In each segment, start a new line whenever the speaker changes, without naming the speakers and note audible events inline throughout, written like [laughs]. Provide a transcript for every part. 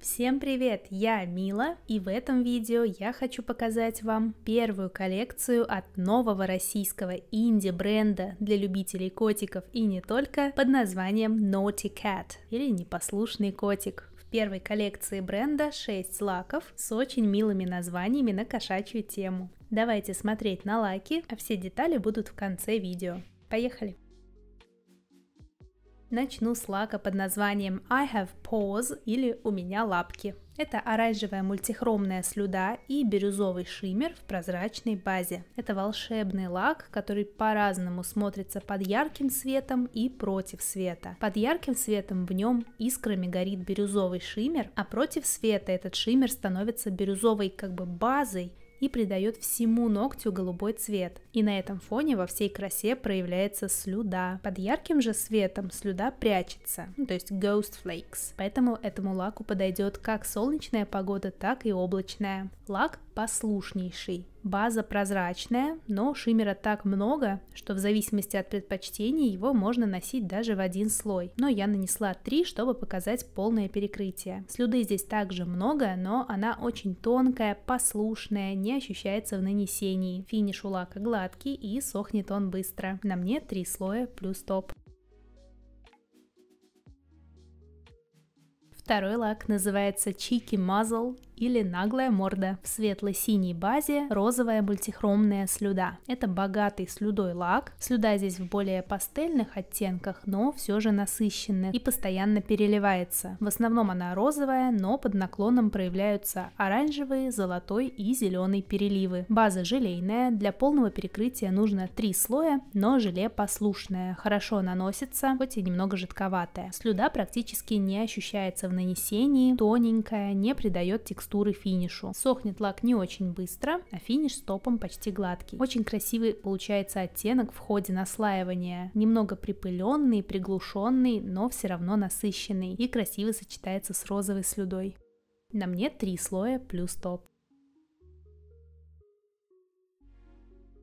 Всем привет, я Мила, и в этом видео я хочу показать вам первую коллекцию от нового российского инди-бренда для любителей котиков и не только под названием Naughty Cat или Непослушный котик В первой коллекции бренда 6 лаков с очень милыми названиями на кошачью тему. Давайте смотреть на лаки, а все детали будут в конце видео. Поехали! начну с лака под названием I Have Paws или У меня лапки. Это оранжевая мультихромная слюда и бирюзовый шиммер в прозрачной базе. Это волшебный лак, который по-разному смотрится под ярким светом и против света. Под ярким светом в нем искрами горит бирюзовый шиммер, а против света этот шиммер становится бирюзовой как бы базой и придает всему ногтю голубой цвет. И на этом фоне во всей красе проявляется слюда. Под ярким же светом слюда прячется, ну, то есть ghost flakes. Поэтому этому лаку подойдет как солнечная погода, так и облачная. Лак послушнейший. База прозрачная, но шиммера так много, что в зависимости от предпочтений его можно носить даже в один слой. Но я нанесла три, чтобы показать полное перекрытие. Слюды здесь также много, но она очень тонкая, послушная, не ощущается в нанесении. Финиш у лака гладкий и сохнет он быстро. На мне три слоя плюс топ. Второй лак называется Cheeky Muzzle или наглая морда. В светло-синей базе розовая мультихромная слюда. Это богатый слюдой лак. Слюда здесь в более пастельных оттенках, но все же насыщенная и постоянно переливается. В основном она розовая, но под наклоном проявляются оранжевые, золотой и зеленый переливы. База желейная, для полного перекрытия нужно три слоя, но желе послушное, хорошо наносится, хоть и немного жидковатое. Слюда практически не ощущается в нанесении, тоненькая, не придает текстуры текстуры финишу. Сохнет лак не очень быстро, а финиш с топом почти гладкий. Очень красивый получается оттенок в ходе наслаивания. Немного припыленный, приглушенный, но все равно насыщенный и красиво сочетается с розовой слюдой. На мне три слоя плюс топ.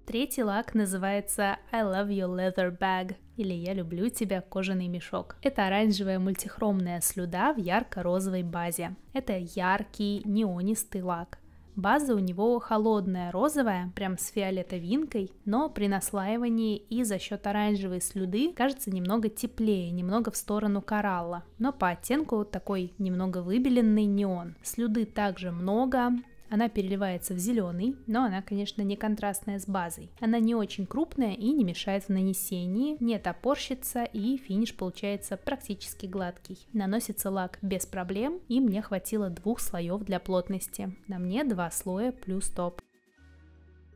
Третий лак называется I Love Your Leather Bag или «Я люблю тебя, кожаный мешок». Это оранжевая мультихромная слюда в ярко-розовой базе. Это яркий неонистый лак. База у него холодная, розовая, прям с фиолетовинкой, но при наслаивании и за счет оранжевой слюды кажется немного теплее, немного в сторону коралла, но по оттенку такой немного выбеленный неон. Слюды также много, она переливается в зеленый, но она, конечно, не контрастная с базой. Она не очень крупная и не мешает в нанесении, не топорщится и финиш получается практически гладкий. Наносится лак без проблем и мне хватило двух слоев для плотности. На мне два слоя плюс топ.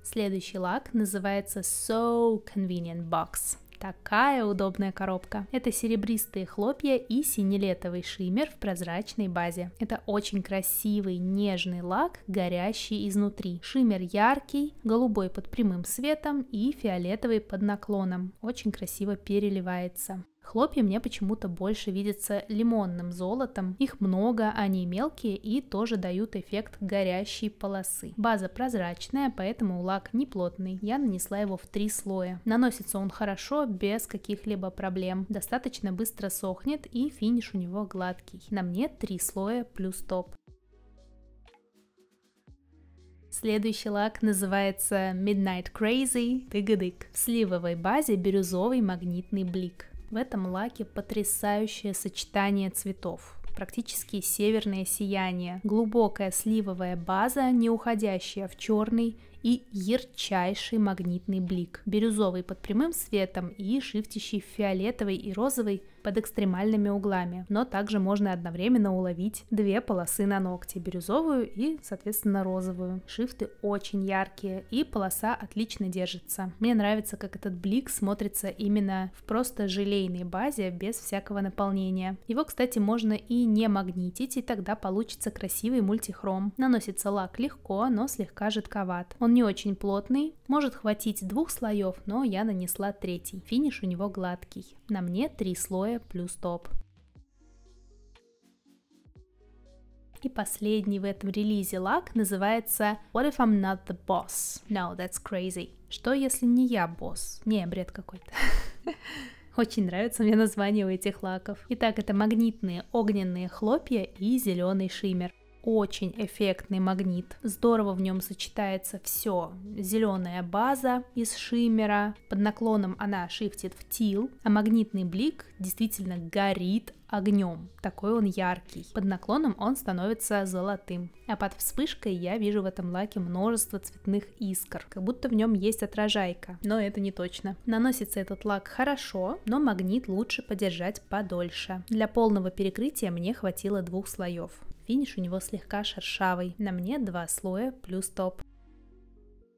Следующий лак называется So Convenient Box. Такая удобная коробка. Это серебристые хлопья и синелетовый шиммер в прозрачной базе. Это очень красивый нежный лак, горящий изнутри. Шиммер яркий, голубой под прямым светом и фиолетовый под наклоном. Очень красиво переливается. Хлопья мне почему-то больше видятся лимонным золотом. Их много, они мелкие и тоже дают эффект горящей полосы. База прозрачная, поэтому лак не плотный. Я нанесла его в три слоя. Наносится он хорошо, без каких-либо проблем. Достаточно быстро сохнет и финиш у него гладкий. На мне три слоя плюс топ. Следующий лак называется Midnight Crazy Кыгыдык. В сливовой базе бирюзовый магнитный блик. В этом лаке потрясающее сочетание цветов практически северное сияние, глубокая сливовая база, не уходящая в черный и ярчайший магнитный блик, бирюзовый под прямым светом и шифтящий фиолетовый и розовый под экстремальными углами, но также можно одновременно уловить две полосы на ногте, бирюзовую и, соответственно, розовую. Шрифты очень яркие и полоса отлично держится. Мне нравится, как этот блик смотрится именно в просто желейной базе, без всякого наполнения. Его, кстати, можно и не магнитить, и тогда получится красивый мультихром. Наносится лак легко, но слегка жидковат. Он не очень плотный, может хватить двух слоев, но я нанесла третий. Финиш у него гладкий. На мне три слоя слоя плюс топ. И последний в этом релизе лак называется What if I'm not the boss? No, that's crazy. Что если не я босс? Не, бред какой-то. [laughs] Очень нравится мне название у этих лаков. Итак, это магнитные огненные хлопья и зеленый шиммер очень эффектный магнит. Здорово в нем сочетается все. Зеленая база из шиммера, под наклоном она шифтит в тил, а магнитный блик действительно горит огнем. Такой он яркий. Под наклоном он становится золотым. А под вспышкой я вижу в этом лаке множество цветных искр, как будто в нем есть отражайка. Но это не точно. Наносится этот лак хорошо, но магнит лучше подержать подольше. Для полного перекрытия мне хватило двух слоев финиш у него слегка шершавый. На мне два слоя плюс топ.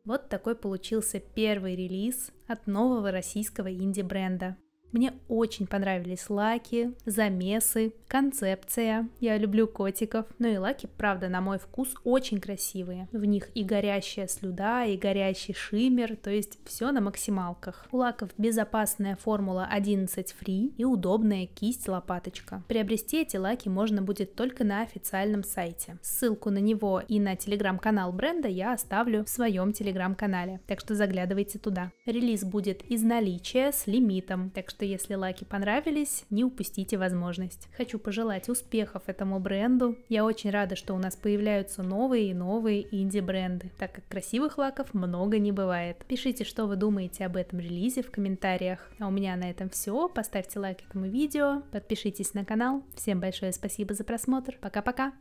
Вот такой получился первый релиз от нового российского инди-бренда. Мне очень понравились лаки, замесы, концепция. Я люблю котиков. но ну и лаки, правда, на мой вкус, очень красивые. В них и горящая слюда, и горящий шиммер, то есть все на максималках. У лаков безопасная формула 11 Free и удобная кисть-лопаточка. Приобрести эти лаки можно будет только на официальном сайте. Ссылку на него и на телеграм-канал бренда я оставлю в своем телеграм-канале, так что заглядывайте туда. Релиз будет из наличия с лимитом, так что что если лаки понравились, не упустите возможность. Хочу пожелать успехов этому бренду. Я очень рада, что у нас появляются новые и новые инди-бренды, так как красивых лаков много не бывает. Пишите, что вы думаете об этом релизе в комментариях. А у меня на этом все. Поставьте лайк этому видео, подпишитесь на канал. Всем большое спасибо за просмотр. Пока-пока!